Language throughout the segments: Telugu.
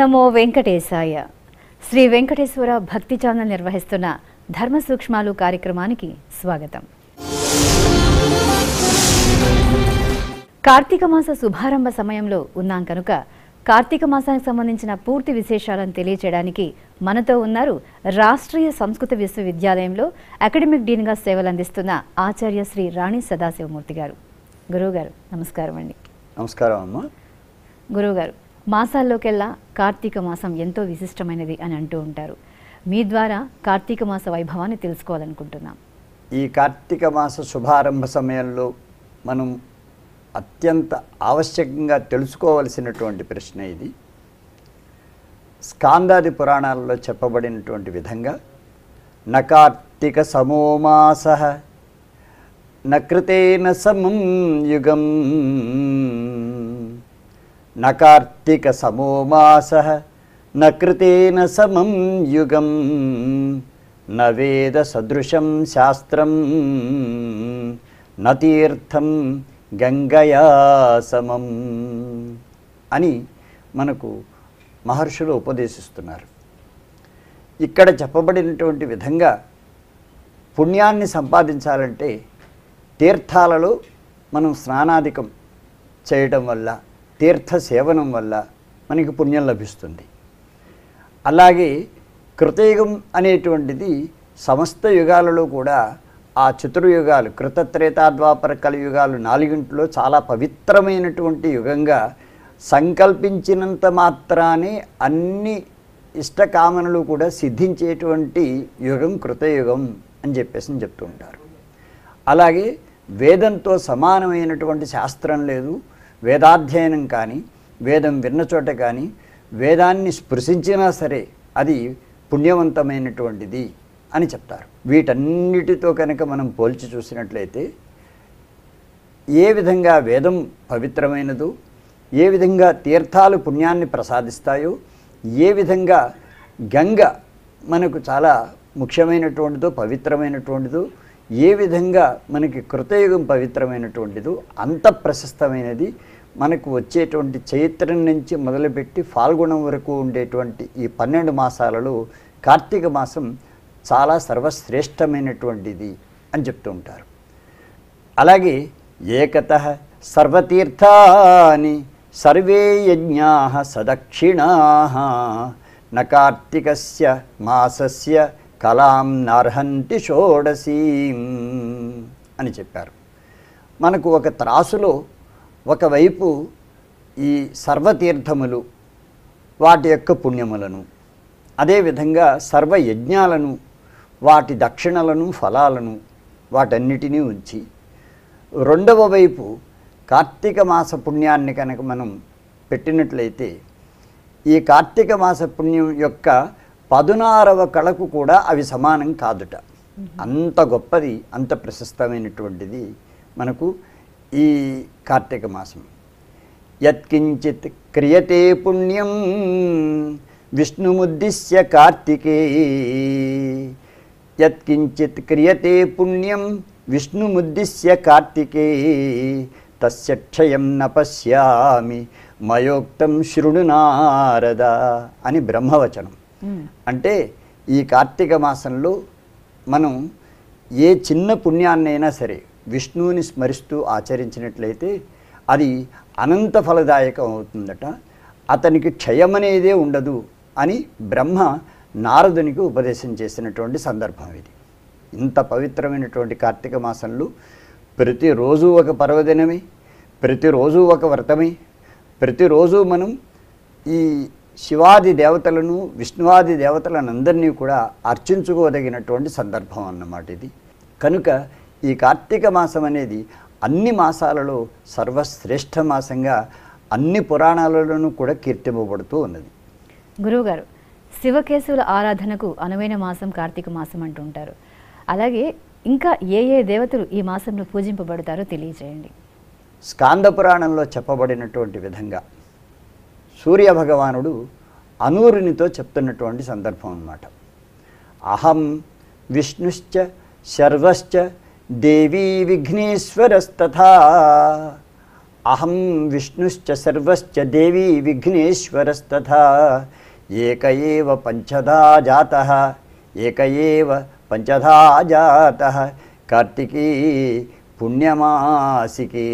నమో వెంకటేశాయ శ్రీ వెంకటేశ్వర భక్తి ఛానల్ నిర్వహిస్తున్న ధర్మ సూక్ష్మాలు కార్యక్రమానికి స్వాగతం కార్తీక మాస శుభారంభ సమయంలో ఉన్నాం కనుక కార్తీక మాసానికి సంబంధించిన పూర్తి విశేషాలను తెలియచేయడానికి మనతో ఉన్నారు రాష్ట్రీయ సంస్కృత విశ్వవిద్యాలయంలో అకాడమిక్ డీన్గా సేవలు అందిస్తున్న ఆచార్య శ్రీ రాణి సదాశివమూర్తి గారు గురువుగారు నమస్కారం అండి నమస్కారం అమ్మ గురువుగారు మాసాల్లోకెల్లా కార్తీక మాసం ఎంతో విశిష్టమైనది అని అంటూ ఉంటారు మీ ద్వారా కార్తీక మాస వైభవాన్ని తెలుసుకోవాలనుకుంటున్నాం ఈ కార్తీక మాస శుభారంభ సమయంలో మనం అత్యంత ఆవశ్యకంగా తెలుసుకోవలసినటువంటి ప్రశ్న ఇది స్కాందాది పురాణాలలో చెప్పబడినటువంటి విధంగా కార్తీక సమోమాస నకృతేన సమం యుగం సమో మాస నృతేన సమం యుగం నవేద సదృశం శాస్త్రం నతీర్థం గంగయా సమం అని మనకు మహర్షులు ఉపదేశిస్తున్నారు ఇక్కడ చెప్పబడినటువంటి విధంగా పుణ్యాన్ని సంపాదించాలంటే తీర్థాలలో మనం స్నానాధికం చేయటం వల్ల తీర్థ సేవనం వల్ల మనకి పుణ్యం లభిస్తుంది అలాగే కృతయుగం అనేటువంటిది సమస్త యుగాలలో కూడా ఆ చతుర్యుగాలు కృతత్రేతాద్వాపర కలియుగాలు నాలుగింటిలో చాలా పవిత్రమైనటువంటి యుగంగా సంకల్పించినంత మాత్రానే అన్ని ఇష్టకామనలు కూడా సిద్ధించేటువంటి యుగం కృతయుగం అని చెప్పేసి చెప్తూ ఉంటారు అలాగే వేదంతో సమానమైనటువంటి శాస్త్రం లేదు వేదాధ్యయనం కానీ వేదం విన్న చోట కానీ వేదాన్ని స్పృశించినా సరే అది పుణ్యవంతమైనటువంటిది అని చెప్తారు వీటన్నిటితో కనుక మనం పోల్చి చూసినట్లయితే ఏ విధంగా వేదం పవిత్రమైనదో ఏ విధంగా తీర్థాలు పుణ్యాన్ని ప్రసాదిస్తాయో ఏ విధంగా గంగ మనకు చాలా ముఖ్యమైనటువంటిదో పవిత్రమైనటువంటిదో ఏ విధంగా మనకి కృతయుగం పవిత్రమైనటువంటిదో అంత ప్రశస్తమైనది మనకు వచ్చేటువంటి చైత్రం నుంచి మొదలుపెట్టి ఫాల్గుణం వరకు ఉండేటువంటి ఈ పన్నెండు మాసాలలో కార్తీక మాసం చాలా సర్వశ్రేష్టమైనటువంటిది అని చెప్తూ ఉంటారు అలాగే ఏకత సర్వతీర్థాని సర్వే యజ్ఞా సదక్షిణా న కార్తీకస్య మాసస్య కలాం నర్హంతి షోడసీం అని చెప్పారు మనకు ఒక త్రాసులో ఒకవైపు ఈ సర్వతీర్థములు వాటి యొక్క పుణ్యములను అదేవిధంగా సర్వయజ్ఞాలను వాటి దక్షిణలను ఫలాలను వాటన్నిటినీ ఉంచి రెండవ వైపు కార్తీక మాస పుణ్యాన్ని కనుక మనం పెట్టినట్లయితే ఈ కార్తీక మాస పుణ్యం యొక్క పదునారవ కళకు కూడా అవి సమానం కాదుట అంత గొప్పది అంత ప్రశస్తమైనటువంటిది మనకు ఈ కార్తీక మాసం యత్కించిత్ క్రియతే పుణ్యం విష్ణుముద్దిశ్య కార్తికే యత్కించిత్ క్రియతే పుణ్యం విష్ణుముద్దిశ్య కార్తికే తస్య క్షయం న పశ్యామి మయోక్తం శృణు నారద అని బ్రహ్మవచనం Hmm. అంటే ఈ కార్తీక మాసంలో మనం ఏ చిన్న పుణ్యాన్నైనా సరే విష్ణువుని స్మరిస్తూ ఆచరించినట్లయితే అది అనంత ఫలదాయకం అవుతుందట అతనికి క్షయమనేదే ఉండదు అని బ్రహ్మ నారదునికి ఉపదేశం చేసినటువంటి సందర్భం ఇది ఇంత పవిత్రమైనటువంటి కార్తీక మాసంలో ప్రతిరోజు ఒక పర్వదినమే ప్రతిరోజు ఒక వ్రతమే ప్రతిరోజు మనం ఈ శివాది దేవతలను విష్ణువాది దేవతలను అందరినీ కూడా అర్చించుకోదగినటువంటి సందర్భం అన్నమాట ఇది కనుక ఈ కార్తీక మాసం అనేది అన్ని మాసాలలో సర్వశ్రేష్ఠ మాసంగా అన్ని పురాణాలలోనూ కూడా కీర్తింపబడుతూ ఉన్నది గురువుగారు శివకేశవుల ఆరాధనకు అనువైన మాసం కార్తీక మాసం అంటూ ఉంటారు అలాగే ఇంకా ఏ ఏ దేవతలు ఈ మాసంలో పూజింపబడతారో తెలియజేయండి స్కాంద పురాణంలో చెప్పబడినటువంటి విధంగా సూర్యభగవానుడు అనూరునితో చెప్తున్నటువంటి సందర్భం అన్నమాట అహం విష్ణుశ్చ శర్వశ్చ దేవీ విఘ్నేశ్వరస్తథా అహం విష్ణుశ్చ సర్వశ్చ దేవీ విఘ్నేశ్వరస్తథా ఏక ఏవ పంచదా జాత ఏక ఏవ పంచదా జాత కార్తికీ పుణ్యమాసికి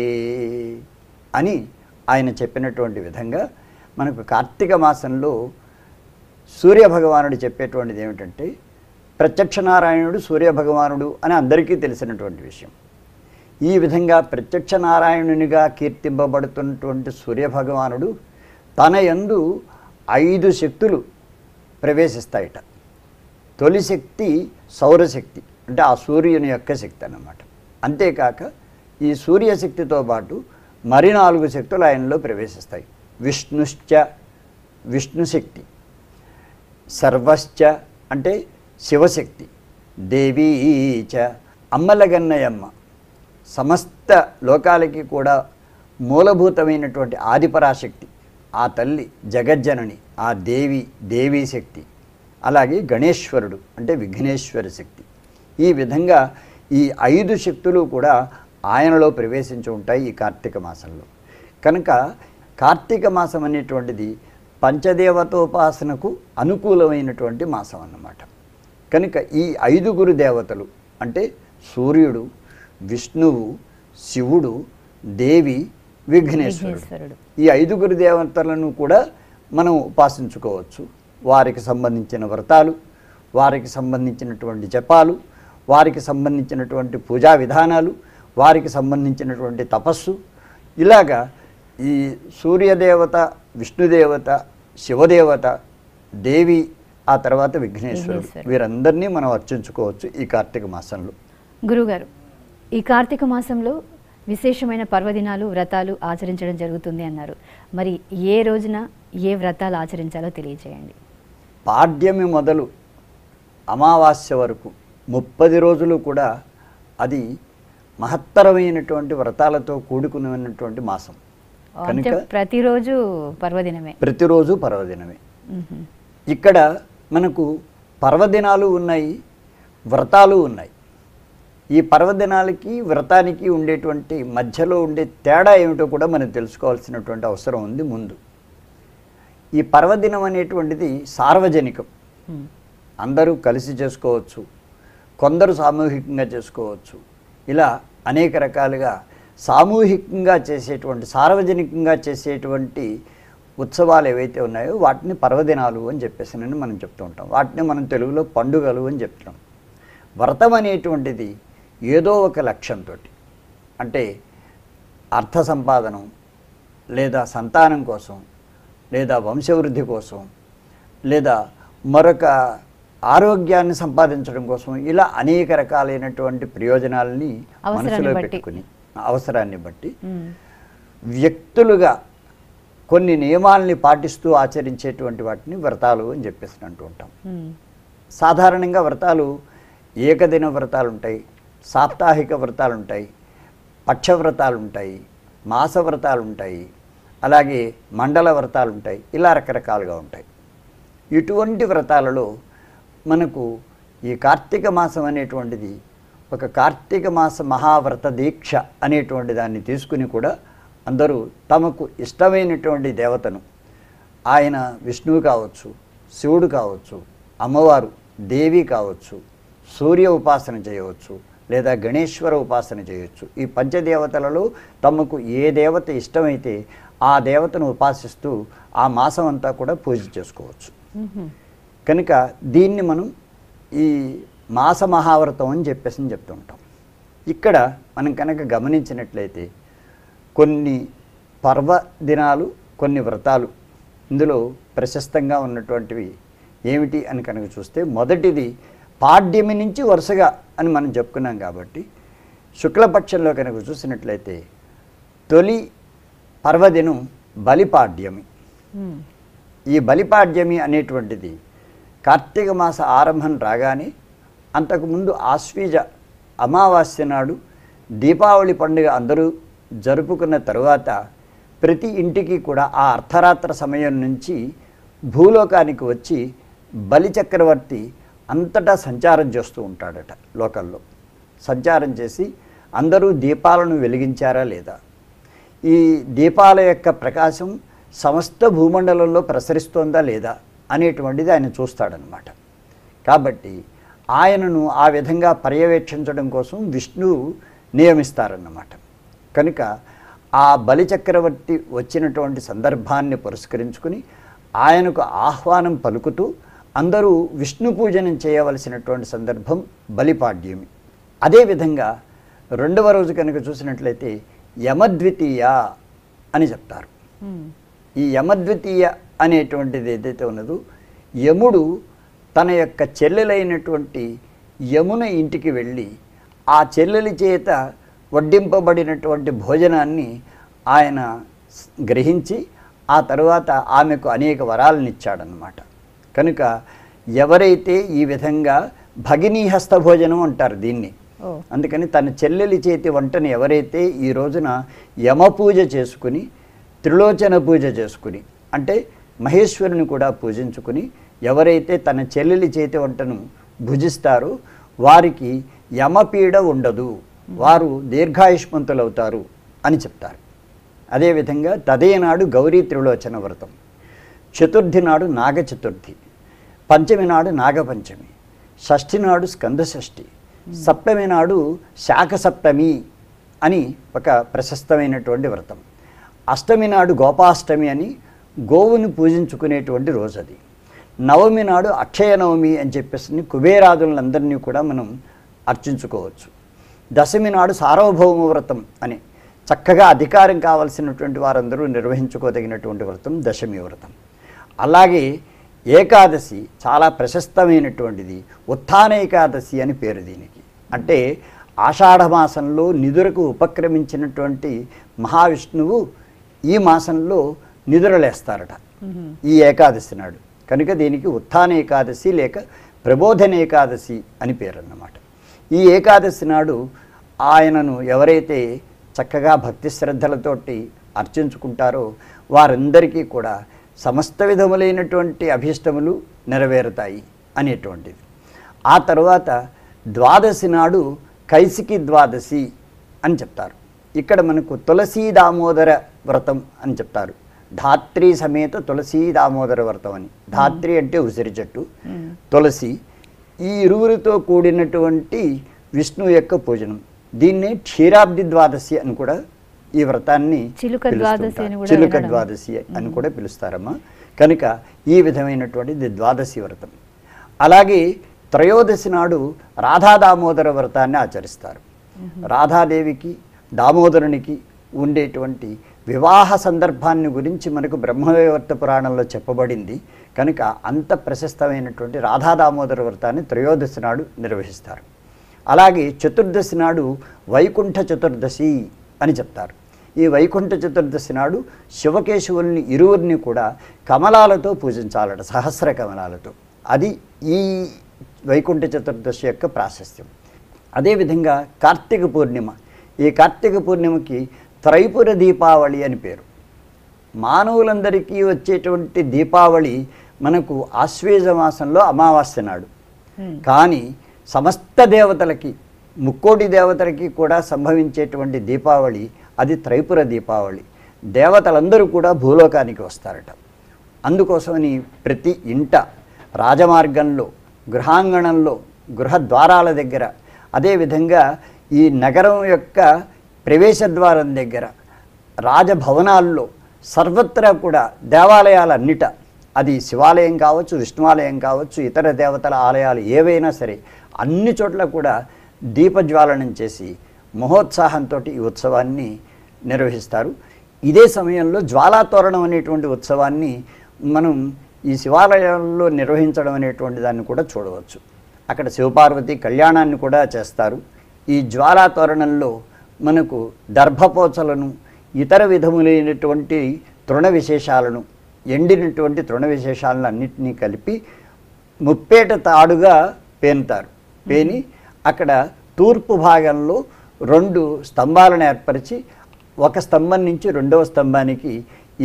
అని ఆయన చెప్పినటువంటి విధంగా మనకు కార్తీక మాసంలో సూర్యభగవానుడు చెప్పేటువంటిది ఏమిటంటే ప్రత్యక్ష నారాయణుడు సూర్యభగవానుడు అని అందరికీ తెలిసినటువంటి విషయం ఈ విధంగా ప్రత్యక్ష నారాయణునిగా కీర్తింపబడుతున్నటువంటి సూర్యభగవానుడు తన యందు ఐదు శక్తులు ప్రవేశిస్తాయట తొలి శక్తి సౌరశక్తి అంటే ఆ సూర్యుని యొక్క శక్తి అన్నమాట అంతేకాక ఈ సూర్యశక్తితో పాటు మరి నాలుగు శక్తులు ఆయనలో ప్రవేశిస్తాయి విష్ణుశ్చ విష్ణుశక్తి సర్వశ్చ అంటే శివశక్తి దేవీచ అమ్మలగన్నయమ్మ సమస్త లోకాలకి కూడా మూలభూతమైనటువంటి ఆదిపరాశక్తి ఆ తల్లి జగజ్జనని ఆ దేవి దేవీ శక్తి అలాగే గణేశ్వరుడు అంటే విఘ్నేశ్వర శక్తి ఈ విధంగా ఈ ఐదు శక్తులు కూడా ఆయనలో ప్రవేశించి ఉంటాయి ఈ కార్తీక మాసంలో కనుక కార్తీక మాసం అనేటువంటిది పంచదేవతోపాసనకు అనుకూలమైనటువంటి మాసం అన్నమాట కనుక ఈ ఐదుగురు దేవతలు అంటే సూర్యుడు విష్ణువు శివుడు దేవి విఘ్నేశ్వరుడు ఈ ఐదుగురు దేవతలను కూడా మనం ఉపాసించుకోవచ్చు వారికి సంబంధించిన వ్రతాలు వారికి సంబంధించినటువంటి జపాలు వారికి సంబంధించినటువంటి పూజా విధానాలు వారికి సంబంధించినటువంటి తపస్సు ఇలాగా ఈ సూర్యదేవత విష్ణుదేవత శివదేవత దేవి ఆ తర్వాత విఘ్నేశ్వరుడు వీరందరినీ మనం అర్చించుకోవచ్చు ఈ కార్తీక మాసంలో గురుగారు ఈ కార్తీక మాసంలో విశేషమైన పర్వదినాలు వ్రతాలు ఆచరించడం జరుగుతుంది అన్నారు మరి ఏ రోజున ఏ వ్రతాలు ఆచరించాలో తెలియజేయండి పాడ్యమి మొదలు అమావాస్య వరకు ముప్పది రోజులు కూడా అది మహత్తరమైనటువంటి వ్రతాలతో కూడుకున్నటువంటి మాసం కనుక ప్రతిరోజు పర్వదినమే ప్రతిరోజు పర్వదినమే ఇక్కడ మనకు పర్వదినాలు ఉన్నాయి వ్రతాలు ఉన్నాయి ఈ పర్వదినాలకి వ్రతానికి ఉండేటువంటి మధ్యలో ఉండే తేడా ఏమిటో కూడా మనం తెలుసుకోవాల్సినటువంటి అవసరం ఉంది ముందు ఈ పర్వదినం అనేటువంటిది సార్వజనికం అందరూ కలిసి చేసుకోవచ్చు కొందరు సామూహికంగా చేసుకోవచ్చు ఇలా అనేక రకాలుగా సామూహికంగా చేసేటువంటి సార్వజనికంగా చేసేటువంటి ఉత్సవాలు ఏవైతే ఉన్నాయో వాటిని పర్వదినాలు అని చెప్పేసినని మనం చెప్తూ ఉంటాం వాటిని మనం తెలుగులో పండుగలు అని చెప్తాం వ్రతం అనేటువంటిది ఏదో ఒక లక్ష్యంతో అంటే అర్థ సంపాదనం లేదా సంతానం కోసం లేదా వంశవృద్ధి కోసం లేదా మరొక ఆరోగ్యాన్ని సంపాదించడం కోసం ఇలా అనేక రకాలైనటువంటి ప్రయోజనాలని మనసులో పెట్టుకుని అవసరాన్ని బట్టి వ్యక్తులుగా కొన్ని నియమాలని పాటిస్తూ ఆచరించేటువంటి వాటిని వ్రతాలు అని చెప్పేసి అంటూ ఉంటాం సాధారణంగా వ్రతాలు ఏకదిన వ్రతాలు ఉంటాయి సాప్తాహిక వ్రతాలు ఉంటాయి వ్రతాలు ఉంటాయి మాస వ్రతాలు ఉంటాయి అలాగే మండల వ్రతాలు ఉంటాయి ఇలా రకరకాలుగా ఉంటాయి ఇటువంటి వ్రతాలలో మనకు ఈ కార్తీక మాసం అనేటువంటిది ఒక కార్తీక మాస మహావ్రత దీక్ష అనేటువంటి దాన్ని తీసుకుని కూడా అందరూ తమకు ఇష్టమైనటువంటి దేవతను ఆయన విష్ణువు కావచ్చు శివుడు కావచ్చు అమ్మవారు దేవి కావచ్చు సూర్య ఉపాసన చేయవచ్చు లేదా గణేశ్వర ఉపాసన చేయవచ్చు ఈ పంచదేవతలలో తమకు ఏ దేవత ఇష్టమైతే ఆ దేవతను ఉపాసిస్తూ ఆ మాసం అంతా కూడా పూజ చేసుకోవచ్చు కనుక దీన్ని మనం ఈ మాస మహావ్రతం అని చెప్పేసి అని చెప్తూ ఉంటాం ఇక్కడ మనం కనుక గమనించినట్లయితే కొన్ని పర్వ దినాలు కొన్ని వ్రతాలు ఇందులో ప్రశస్తంగా ఉన్నటువంటివి ఏమిటి అని కనుక చూస్తే మొదటిది పాడ్యమి నుంచి వరుసగా అని మనం చెప్పుకున్నాం కాబట్టి శుక్లపక్షంలో కనుక చూసినట్లయితే తొలి పర్వదినం బలిపాడ్యమి ఈ బలిపాడ్యమి అనేటువంటిది కార్తీక మాస ఆరంభం రాగానే అంతకుముందు ఆశ్వీజ అమావాస్య నాడు దీపావళి పండుగ అందరూ జరుపుకున్న తరువాత ప్రతి ఇంటికి కూడా ఆ అర్ధరాత్ర సమయం నుంచి భూలోకానికి వచ్చి బలిచక్రవర్తి అంతటా సంచారం చేస్తూ ఉంటాడట లోకల్లో సంచారం చేసి అందరూ దీపాలను వెలిగించారా లేదా ఈ దీపాల యొక్క ప్రకాశం సమస్త భూమండలంలో ప్రసరిస్తోందా లేదా అనేటువంటిది ఆయన చూస్తాడనమాట కాబట్టి ఆయనను ఆ విధంగా పర్యవేక్షించడం కోసం విష్ణువు నియమిస్తారన్నమాట కనుక ఆ బలిచక్రవర్తి వచ్చినటువంటి సందర్భాన్ని పురస్కరించుకుని ఆయనకు ఆహ్వానం పలుకుతూ అందరూ విష్ణు పూజనం చేయవలసినటువంటి సందర్భం బలిపాడ్యమి అదేవిధంగా రెండవ రోజు కనుక చూసినట్లయితే యమద్వితీయ అని చెప్తారు ఈ యమద్వితీయ అనేటువంటిది ఏదైతే ఉన్నదో యముడు తన యొక్క చెల్లెలైనటువంటి యమున ఇంటికి వెళ్ళి ఆ చెల్లెలి చేత వడ్డింపబడినటువంటి భోజనాన్ని ఆయన గ్రహించి ఆ తర్వాత ఆమెకు అనేక వరాలనిచ్చాడనమాట కనుక ఎవరైతే ఈ విధంగా భగినీ హస్త భోజనం అంటారు దీన్ని అందుకని తన చెల్లెలి చేతి వంటను ఎవరైతే ఈ రోజున యమ పూజ చేసుకుని త్రిలోచన పూజ చేసుకుని అంటే మహేశ్వరుని కూడా పూజించుకుని ఎవరైతే తన చెల్లెలి చేతి వంటను భుజిస్తారో వారికి యమపీడ ఉండదు వారు దీర్ఘాయుష్మంతులవుతారు అని చెప్తారు అదేవిధంగా తదేనాడు గౌరీ త్రిలోచన వ్రతం చతుర్థి నాడు నాగ చతుర్థి పంచమి నాడు నాగపంచమి షష్ఠి నాడు స్కందషష్ఠి సప్తమి నాడు శాఖ సప్తమి అని ఒక ప్రశస్తమైనటువంటి వ్రతం అష్టమి నాడు గోపాష్టమి అని గోవును పూజించుకునేటువంటి రోజు అది నవమి నాడు అక్షయ నవమి అని చెప్పేసి కుబేరాదులందరినీ కూడా మనం అర్చించుకోవచ్చు దశమి నాడు సార్వభౌమ వ్రతం అని చక్కగా అధికారం కావలసినటువంటి వారందరూ నిర్వహించుకోదగినటువంటి వ్రతం దశమి వ్రతం అలాగే ఏకాదశి చాలా ప్రశస్తమైనటువంటిది ఉత్థాన ఏకాదశి అని పేరు దీనికి అంటే ఆషాఢమాసంలో నిధులకు ఉపక్రమించినటువంటి మహావిష్ణువు ఈ మాసంలో నిధురలేస్తారట ఈ ఏకాదశి నాడు కనుక దీనికి ఉత్థాన ఏకాదశి లేక ప్రబోధన ఏకాదశి అని పేరన్నమాట ఈ ఏకాదశి నాడు ఆయనను ఎవరైతే చక్కగా భక్తి శ్రద్ధలతోటి అర్చించుకుంటారో వారందరికీ కూడా సమస్త విధములైనటువంటి అభీష్టములు నెరవేరుతాయి అనేటువంటిది ఆ తర్వాత ద్వాదశి నాడు కైసికి ద్వాదశి అని చెప్తారు ఇక్కడ మనకు తులసీ దామోదర వ్రతం అని చెప్తారు ధాత్రి సమేత తులసి దామోదర వ్రతం అని ధాత్రి అంటే ఉసిరి చెట్టు తులసి ఈ ఇరువురితో కూడినటువంటి విష్ణువు యొక్క పూజనం దీన్ని క్షీరాబ్ది ద్వాదశి అని కూడా ఈ వ్రతాన్ని చిలుక ద్వాదశి అని కూడా పిలుస్తారమ్మా కనుక ఈ విధమైనటువంటిది ద్వాదశి వ్రతం అలాగే త్రయోదశి నాడు రాధా దామోదర వ్రతాన్ని ఆచరిస్తారు రాధాదేవికి దామోదరునికి ఉండేటువంటి వివాహ సందర్భాన్ని గురించి మనకు బ్రహ్మవైవర్త పురాణంలో చెప్పబడింది కనుక అంత ప్రశస్తమైనటువంటి రాధా దామోదర వ్రతాన్ని త్రయోదశి నాడు నిర్వహిస్తారు అలాగే చతుర్దశి నాడు వైకుంఠ చతుర్దశి అని చెప్తారు ఈ వైకుంఠ చతుర్దశి నాడు శివకేశవుల్ని ఇరువురిని కూడా కమలాలతో పూజించాలట సహస్ర కమలాలతో అది ఈ వైకుంఠ చతుర్దశి యొక్క ప్రాశస్త్యం అదేవిధంగా కార్తీక పూర్ణిమ ఈ కార్తీక పూర్ణిమకి త్రైపుర దీపావళి అని పేరు మానవులందరికీ వచ్చేటువంటి దీపావళి మనకు ఆశ్వేజ మాసంలో అమావాస్య నాడు కానీ సమస్త దేవతలకి ముక్కోటి దేవతలకి కూడా సంభవించేటువంటి దీపావళి అది త్రైపుర దీపావళి దేవతలందరూ కూడా భూలోకానికి వస్తారట అందుకోసమని ప్రతి ఇంట రాజమార్గంలో గృహాంగణంలో గృహద్వారాల దగ్గర అదేవిధంగా ఈ నగరం యొక్క ప్రవేశద్వారం దగ్గర రాజభవనాల్లో సర్వత్రా కూడా దేవాలయాలన్నిట అది శివాలయం కావచ్చు విష్ణువాలయం కావచ్చు ఇతర దేవతల ఆలయాలు ఏవైనా సరే అన్ని చోట్ల కూడా దీపజ్వాలనం చేసి మహోత్సాహంతో ఈ ఉత్సవాన్ని నిర్వహిస్తారు ఇదే సమయంలో జ్వాలాతోరణం అనేటువంటి ఉత్సవాన్ని మనం ఈ శివాలయంలో నిర్వహించడం అనేటువంటి దాన్ని కూడా చూడవచ్చు అక్కడ శివపార్వతి కళ్యాణాన్ని కూడా చేస్తారు ఈ జ్వాలాతోరణంలో మనకు దర్భపోచలను ఇతర విధములైనటువంటి తృణ విశేషాలను ఎండినటువంటి తృణ విశేషాలను అన్నింటినీ కలిపి ముప్పేట తాడుగా పేనుతారు పేని అక్కడ తూర్పు భాగంలో రెండు స్తంభాలను ఏర్పరిచి ఒక స్తంభం నుంచి రెండవ స్తంభానికి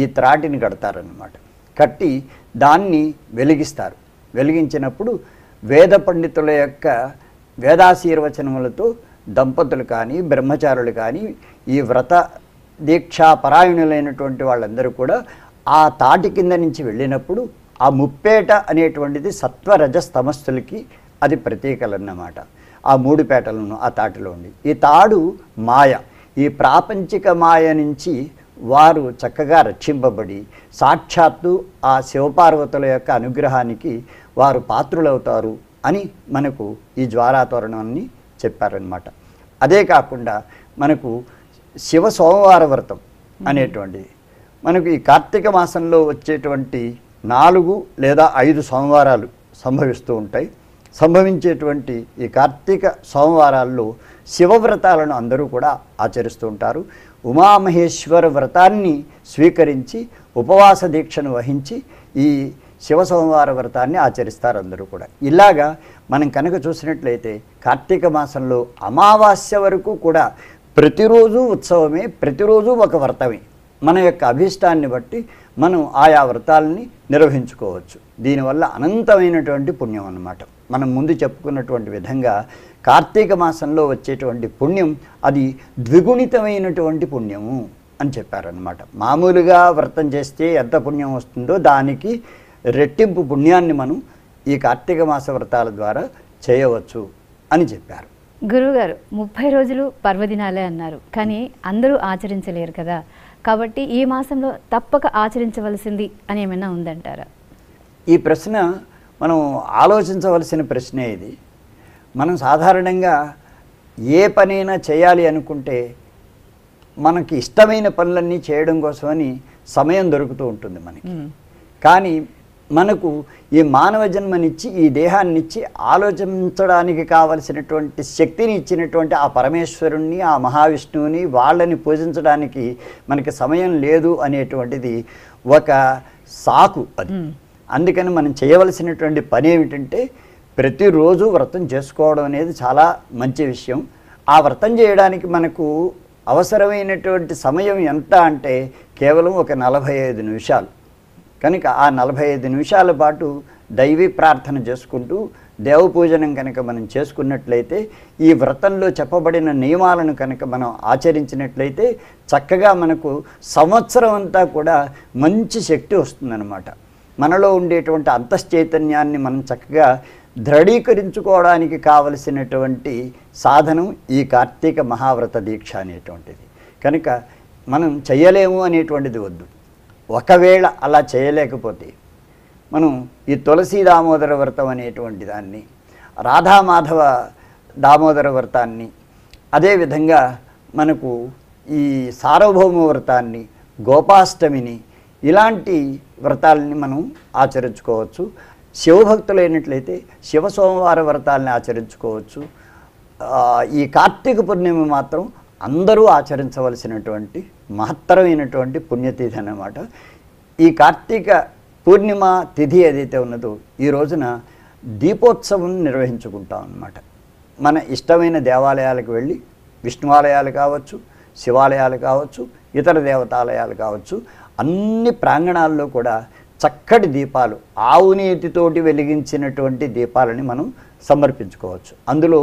ఈ త్రాటిని కడతారనమాట కట్టి దాన్ని వెలిగిస్తారు వెలిగించినప్పుడు వేద పండితుల యొక్క వేదాశీర్వచనములతో దంపతులు కానీ బ్రహ్మచారులు కానీ ఈ వ్రత దీక్షాపరాయణులైనటువంటి వాళ్ళందరూ కూడా ఆ తాటి కింద నుంచి వెళ్ళినప్పుడు ఆ ముప్పేట అనేటువంటిది సత్వరజస్తమస్తులకి అది ప్రతీకలన్నమాట ఆ మూడు పేటలను ఆ తాటిలో ఉండి ఈ తాడు మాయ ఈ ప్రాపంచిక మాయ నుంచి వారు చక్కగా రక్షింపబడి సాక్షాత్తు ఆ శివపార్వతుల యొక్క అనుగ్రహానికి వారు పాత్రులవుతారు అని మనకు ఈ జ్వారాతోరణాన్ని చెప్పారనమాట అదే కాకుండా మనకు శివ సోమవార వ్రతం అనేటువంటిది మనకు ఈ కార్తీక మాసంలో వచ్చేటువంటి నాలుగు లేదా ఐదు సోమవారాలు సంభవిస్తూ ఉంటాయి సంభవించేటువంటి ఈ కార్తీక సోమవారాల్లో శివవ్రతాలను అందరూ కూడా ఆచరిస్తూ ఉంటారు ఉమామహేశ్వర వ్రతాన్ని స్వీకరించి ఉపవాస దీక్షను వహించి ఈ శివ సోమవార వ్రతాన్ని ఆచరిస్తారు అందరూ కూడా ఇలాగా మనం కనుక చూసినట్లయితే కార్తీక మాసంలో అమావాస్య వరకు కూడా ప్రతిరోజు ఉత్సవమే ప్రతిరోజు ఒక వ్రతమే మన యొక్క అభీష్టాన్ని బట్టి మనం ఆయా వ్రతాలని నిర్వహించుకోవచ్చు దీనివల్ల అనంతమైనటువంటి పుణ్యం అన్నమాట మనం ముందు చెప్పుకున్నటువంటి విధంగా కార్తీక మాసంలో వచ్చేటువంటి పుణ్యం అది ద్విగుణితమైనటువంటి పుణ్యము అని చెప్పారనమాట మామూలుగా వ్రతం చేస్తే ఎంత పుణ్యం వస్తుందో దానికి రెట్టింపు పుణ్యాన్ని మనం ఈ కార్తీక మాస వ్రతాల ద్వారా చేయవచ్చు అని చెప్పారు గురువుగారు ముప్పై రోజులు పర్వదినాలే అన్నారు కానీ అందరూ ఆచరించలేరు కదా కాబట్టి ఈ మాసంలో తప్పక ఆచరించవలసింది అని ఏమైనా ఉందంటారా ఈ ప్రశ్న మనం ఆలోచించవలసిన ప్రశ్నే ఇది మనం సాధారణంగా ఏ పనైనా చేయాలి అనుకుంటే మనకి ఇష్టమైన పనులన్నీ చేయడం కోసమని సమయం దొరుకుతూ ఉంటుంది మనకి కానీ మనకు ఈ మానవ జన్మనిచ్చి ఈ దేహాన్నిచ్చి ఆలోచించడానికి కావలసినటువంటి శక్తిని ఇచ్చినటువంటి ఆ పరమేశ్వరుణ్ణి ఆ మహావిష్ణువుని వాళ్ళని పూజించడానికి మనకి సమయం లేదు అనేటువంటిది ఒక సాకు అది అందుకని మనం చేయవలసినటువంటి పని ఏమిటంటే ప్రతిరోజు వ్రతం చేసుకోవడం అనేది చాలా మంచి విషయం ఆ వ్రతం చేయడానికి మనకు అవసరమైనటువంటి సమయం ఎంత అంటే కేవలం ఒక నలభై ఐదు నిమిషాలు కనుక ఆ నలభై ఐదు నిమిషాల పాటు దైవీ ప్రార్థన చేసుకుంటూ దేవ పూజనం కనుక మనం చేసుకున్నట్లయితే ఈ వ్రతంలో చెప్పబడిన నియమాలను కనుక మనం ఆచరించినట్లయితే చక్కగా మనకు సంవత్సరం అంతా కూడా మంచి శక్తి వస్తుందన్నమాట మనలో ఉండేటువంటి అంతశ్చైతన్యాన్ని మనం చక్కగా దృఢీకరించుకోవడానికి కావలసినటువంటి సాధనం ఈ కార్తీక మహావ్రత దీక్ష అనేటువంటిది కనుక మనం చేయలేము అనేటువంటిది వద్దు ఒకవేళ అలా చేయలేకపోతే మనం ఈ తులసి దామోదర వ్రతం అనేటువంటి దాన్ని రాధామాధవ దామోదర వ్రతాన్ని అదేవిధంగా మనకు ఈ సార్వభౌమ వ్రతాన్ని గోపాష్టమిని ఇలాంటి వ్రతాలని మనం ఆచరించుకోవచ్చు శివభక్తులైనట్లయితే శివ సోమవార వ్రతాలని ఆచరించుకోవచ్చు ఈ కార్తీక పూర్ణిమ మాత్రం అందరూ ఆచరించవలసినటువంటి మహత్తరమైనటువంటి పుణ్యతిథి అన్నమాట ఈ కార్తీక పూర్ణిమ తిథి ఏదైతే ఉన్నదో ఈ రోజున దీపోత్సవం నిర్వహించుకుంటాం అన్నమాట మన ఇష్టమైన దేవాలయాలకు వెళ్ళి విష్ణువాలయాలు కావచ్చు శివాలయాలు కావచ్చు ఇతర దేవతాలయాలు కావచ్చు అన్ని ప్రాంగణాల్లో కూడా చక్కటి దీపాలు ఆవు నీటితోటి వెలిగించినటువంటి దీపాలని మనం సమర్పించుకోవచ్చు అందులో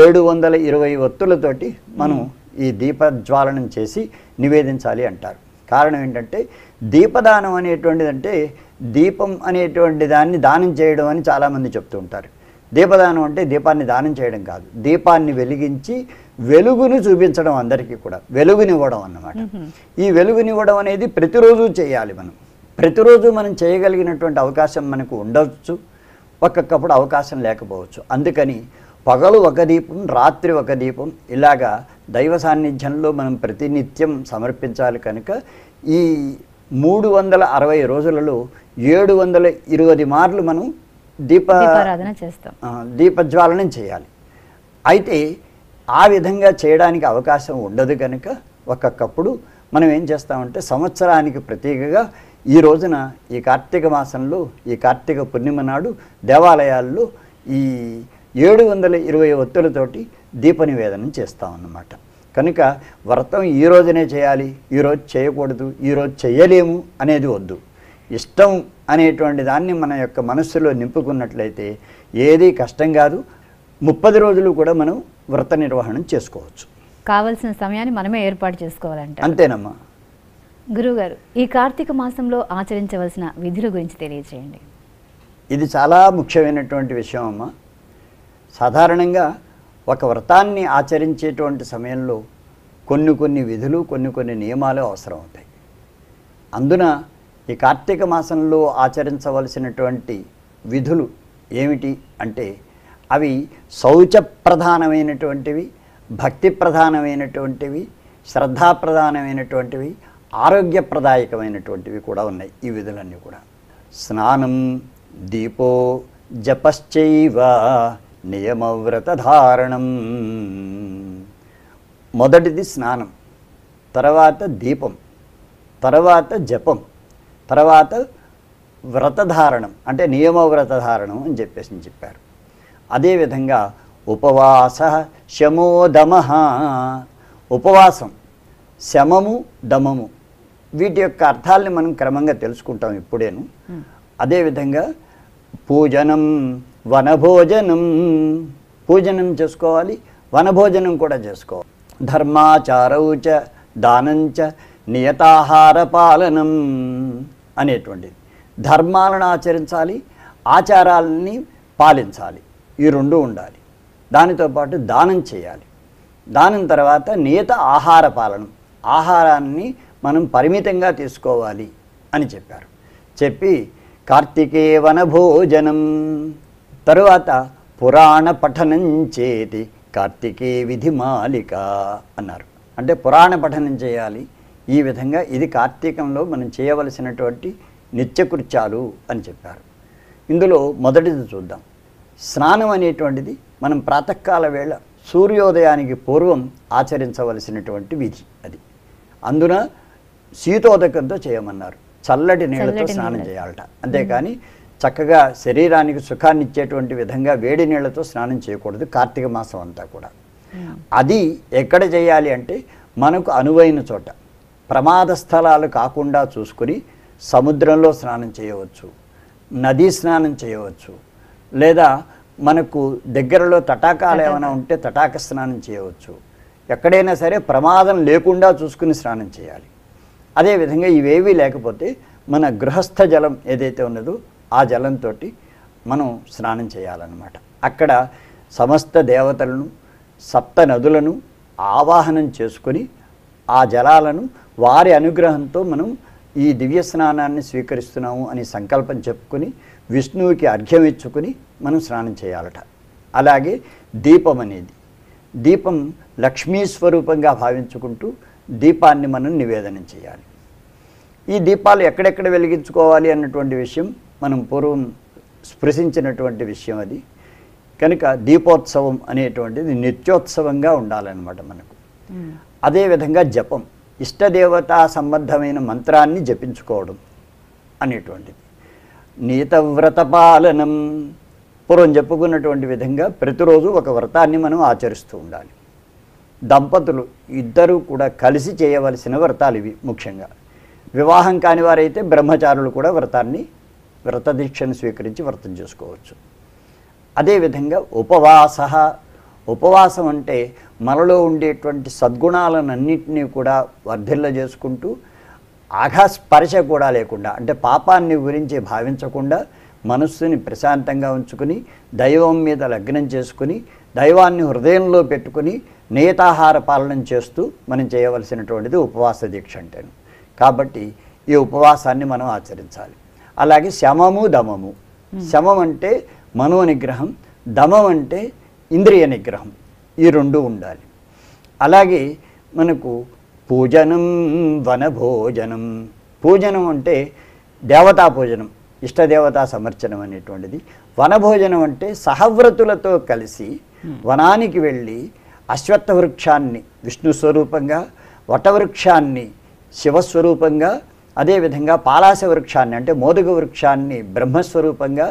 ఏడు వందల ఇరవై ఒత్తులతోటి మనం ఈ దీపజ్వాలనం చేసి నివేదించాలి అంటారు కారణం ఏంటంటే దీపదానం అనేటువంటిది అంటే దీపం అనేటువంటి దాన్ని దానం చేయడం అని చాలామంది చెప్తూ ఉంటారు దీపదానం అంటే దీపాన్ని దానం చేయడం కాదు దీపాన్ని వెలిగించి వెలుగును చూపించడం అందరికీ కూడా వెలుగునివ్వడం అన్నమాట ఈ వెలుగునివ్వడం అనేది ప్రతిరోజు చేయాలి మనం ప్రతిరోజు మనం చేయగలిగినటువంటి అవకాశం మనకు ఉండవచ్చు ఒక్కొక్కప్పుడు అవకాశం లేకపోవచ్చు అందుకని పగలు ఒక దీపం రాత్రి ఒక దీపం ఇలాగా దైవ సాన్నిధ్యంలో మనం ప్రతినిత్యం సమర్పించాలి కనుక ఈ మూడు వందల అరవై రోజులలో ఏడు వందల ఇరవై మార్లు మనం దీప చేస్తాం దీపజ్వాలనం చేయాలి అయితే ఆ విధంగా చేయడానికి అవకాశం ఉండదు కనుక ఒక్కొక్కప్పుడు మనం ఏం చేస్తామంటే సంవత్సరానికి ప్రత్యేకగా ఈ రోజున ఈ కార్తీక మాసంలో ఈ కార్తీక పూర్ణిమ నాడు దేవాలయాల్లో ఈ ఏడు వందల ఇరవై ఒత్తులతోటి దీప నివేదనం చేస్తాం అన్నమాట కనుక వ్రతం ఈ రోజునే చేయాలి ఈరోజు చేయకూడదు ఈరోజు చేయలేము అనేది వద్దు ఇష్టం అనేటువంటి దాన్ని మన యొక్క మనస్సులో నింపుకున్నట్లయితే ఏది కష్టం కాదు ముప్పది రోజులు కూడా మనం వ్రత నిర్వహణ చేసుకోవచ్చు కావలసిన సమయాన్ని మనమే ఏర్పాటు చేసుకోవాలంటే అంతేనమ్మా గురుగారు ఈ కార్తీక మాసంలో ఆచరించవలసిన విధుల గురించి తెలియజేయండి ఇది చాలా ముఖ్యమైనటువంటి విషయం అమ్మా సాధారణంగా ఒక వ్రతాన్ని ఆచరించేటువంటి సమయంలో కొన్ని కొన్ని విధులు కొన్ని కొన్ని నియమాలు అవసరం అవుతాయి అందున ఈ కార్తీక మాసంలో ఆచరించవలసినటువంటి విధులు ఏమిటి అంటే అవి శౌచ ప్రధానమైనటువంటివి భక్తి ప్రధానమైనటువంటివి శ్రద్ధాప్రధానమైనటువంటివి ఆరోగ్యప్రదాయకమైనటువంటివి కూడా ఉన్నాయి ఈ విధులన్నీ కూడా స్నానం దీపో జపశ్చైవ నియమవ్రతధారణం మొదటిది స్నానం తర్వాత దీపం తర్వాత జపం తర్వాత వ్రతధారణం అంటే నియమవ్రతధారణం అని చెప్పేసి చెప్పారు అదేవిధంగా ఉపవాస శమోదమ ఉపవాసం శమము దమము వీటి యొక్క అర్థాలని మనం క్రమంగా తెలుసుకుంటాం ఇప్పుడేను అదేవిధంగా పూజనం వనభోజనం పూజనం చేసుకోవాలి వనభోజనం కూడా చేసుకోవాలి ధర్మాచారౌచ దానంచ నియతాహార పాలనం అనేటువంటిది ధర్మాలను ఆచరించాలి ఆచారాలని పాలించాలి ఈ రెండు ఉండాలి దానితో పాటు దానం చేయాలి దానం తర్వాత నియత ఆహార పాలనం ఆహారాన్ని మనం పరిమితంగా తీసుకోవాలి అని చెప్పారు చెప్పి కార్తికేయ వనభోజనం తరువాత పురాణ పఠనం చేతి కార్తికే విధి మాలిక అన్నారు అంటే పురాణ పఠనం చేయాలి ఈ విధంగా ఇది కార్తీకంలో మనం చేయవలసినటువంటి నిత్యకృత్యాలు అని చెప్పారు ఇందులో మొదటిది చూద్దాం స్నానం అనేటువంటిది మనం ప్రాతకాల వేళ సూర్యోదయానికి పూర్వం ఆచరించవలసినటువంటి విధి అది అందున శీతోదకంతో చేయమన్నారు చల్లటి నీళ్ళతో స్నానం చేయాలట అంతేకాని చక్కగా శరీరానికి సుఖాన్ని ఇచ్చేటువంటి విధంగా వేడి నీళ్లతో స్నానం చేయకూడదు కార్తీక మాసం అంతా కూడా hmm. అది ఎక్కడ చేయాలి అంటే మనకు అనువైన చోట ప్రమాద స్థలాలు కాకుండా చూసుకుని సముద్రంలో స్నానం చేయవచ్చు నదీ స్నానం చేయవచ్చు లేదా మనకు దగ్గరలో తటాకాలు ఏమైనా ఉంటే తటాక స్నానం చేయవచ్చు ఎక్కడైనా సరే ప్రమాదం లేకుండా చూసుకుని స్నానం చేయాలి అదేవిధంగా ఇవేవీ లేకపోతే మన గృహస్థ జలం ఏదైతే ఉన్నదో ఆ జలంతో మనం స్నానం చేయాలన్నమాట అక్కడ సమస్త దేవతలను సప్త నదులను ఆవాహనం చేసుకొని ఆ జలాలను వారి అనుగ్రహంతో మనం ఈ దివ్య స్నానాన్ని స్వీకరిస్తున్నాము అని సంకల్పం చెప్పుకొని విష్ణువుకి అర్ఘ్యం ఇచ్చుకొని మనం స్నానం చేయాలట అలాగే దీపం అనేది దీపం లక్ష్మీ స్వరూపంగా భావించుకుంటూ దీపాన్ని మనం నివేదనం చేయాలి ఈ దీపాలు ఎక్కడెక్కడ వెలిగించుకోవాలి అన్నటువంటి విషయం మనం పూర్వం స్పృశించినటువంటి విషయం అది కనుక దీపోత్సవం అనేటువంటిది నిత్యోత్సవంగా ఉండాలన్నమాట మనకు అదేవిధంగా జపం ఇష్టదేవతా సంబంధమైన మంత్రాన్ని జపించుకోవడం అనేటువంటిది పాలనం పూర్వం చెప్పుకున్నటువంటి విధంగా ప్రతిరోజు ఒక వ్రతాన్ని మనం ఆచరిస్తూ ఉండాలి దంపతులు ఇద్దరూ కూడా కలిసి చేయవలసిన వ్రతాలు ఇవి ముఖ్యంగా వివాహం కాని వారైతే బ్రహ్మచారులు కూడా వ్రతాన్ని వ్రత స్వీకరించి వ్రతం చేసుకోవచ్చు అదేవిధంగా ఉపవాస ఉపవాసం అంటే మనలో ఉండేటువంటి సద్గుణాలన్నింటినీ కూడా వర్ధిల్ల చేసుకుంటూ ఆఘాస్పర్శ కూడా లేకుండా అంటే పాపాన్ని గురించి భావించకుండా మనస్సుని ప్రశాంతంగా ఉంచుకుని దైవం మీద లగ్నం చేసుకుని దైవాన్ని హృదయంలో పెట్టుకుని నేతాహార పాలన చేస్తూ మనం చేయవలసినటువంటిది ఉపవాస దీక్ష అంటాను కాబట్టి ఈ ఉపవాసాన్ని మనం ఆచరించాలి అలాగే శమము దమము శమం అంటే మనో నిగ్రహం దమం అంటే ఇంద్రియ నిగ్రహం ఈ రెండు ఉండాలి అలాగే మనకు పూజనం వనభోజనం పూజనం అంటే దేవతా పూజనం ఇష్టదేవతా సమర్చనం అనేటువంటిది వనభోజనం అంటే సహవ్రతులతో కలిసి వనానికి వెళ్ళి అశ్వత్థ వృక్షాన్ని విష్ణు స్వరూపంగా వటవృక్షాన్ని శివస్వరూపంగా అదేవిధంగా పాలాస వృక్షాన్ని అంటే మోదుగ వృక్షాన్ని బ్రహ్మస్వరూపంగా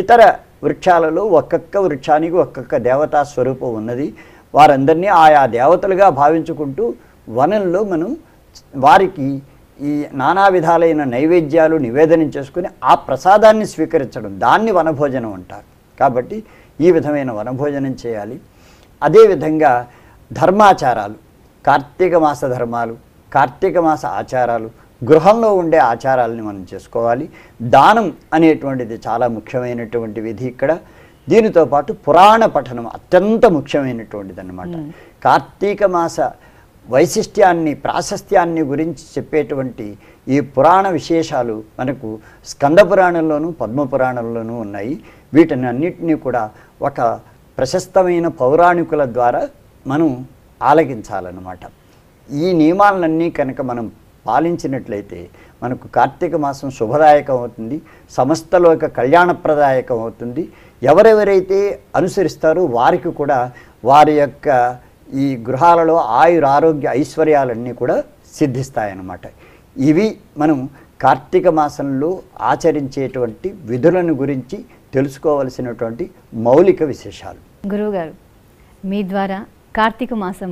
ఇతర వృక్షాలలో ఒక్కొక్క వృక్షానికి ఒక్కొక్క దేవతా స్వరూపం ఉన్నది వారందరినీ ఆయా దేవతలుగా భావించుకుంటూ వనంలో మనం వారికి ఈ నానా విధాలైన నైవేద్యాలు నివేదన చేసుకుని ఆ ప్రసాదాన్ని స్వీకరించడం దాన్ని వనభోజనం అంటారు కాబట్టి ఈ విధమైన వనభోజనం చేయాలి అదేవిధంగా ధర్మాచారాలు కార్తీక మాస ధర్మాలు కార్తీక మాస ఆచారాలు గృహంలో ఉండే ఆచారాలని మనం చేసుకోవాలి దానం అనేటువంటిది చాలా ముఖ్యమైనటువంటి విధి ఇక్కడ దీనితో పాటు పురాణ పఠనం అత్యంత ముఖ్యమైనటువంటిది అనమాట కార్తీక మాస వైశిష్ట్యాన్ని ప్రాశస్త్యాన్ని గురించి చెప్పేటువంటి ఈ పురాణ విశేషాలు మనకు స్కంద పురాణంలోనూ పద్మ పురాణంలోనూ ఉన్నాయి వీటిని అన్నింటినీ కూడా ఒక ప్రశస్తమైన పౌరాణికుల ద్వారా మనం ఆలకించాలన్నమాట ఈ నియమాలన్నీ కనుక మనం పాలించినట్లయితే మనకు కార్తీక మాసం శుభదాయకం అవుతుంది సమస్తలో యొక్క కళ్యాణప్రదాయకం అవుతుంది ఎవరెవరైతే అనుసరిస్తారో వారికి కూడా వారి యొక్క ఈ గృహాలలో ఆయుర ఆరోగ్య ఐశ్వర్యాలన్నీ కూడా సిద్ధిస్తాయన్నమాట ఇవి మనం కార్తీక మాసంలో ఆచరించేటువంటి విధులను గురించి తెలుసుకోవలసినటువంటి మౌలిక విశేషాలు గురువుగారు మీ ద్వారా కార్తీక మాసం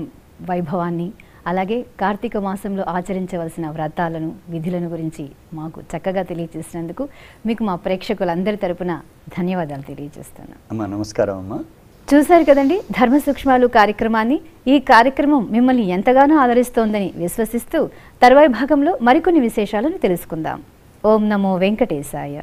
వైభవాన్ని అలాగే కార్తీక మాసంలో ఆచరించవలసిన వ్రతాలను విధులను గురించి మాకు చక్కగా తెలియజేసినందుకు మీకు మా ప్రేక్షకులందరి తరపున ధన్యవాదాలు తెలియజేస్తున్నాను నమస్కారం అమ్మా చూశారు కదండి ధర్మ సూక్ష్మాలు కార్యక్రమాన్ని ఈ కార్యక్రమం మిమ్మల్ని ఎంతగానో ఆదరిస్తోందని విశ్వసిస్తూ తర్వాయి భాగంలో మరికొన్ని విశేషాలను తెలుసుకుందాం ఓం నమో వెంకటేశాయ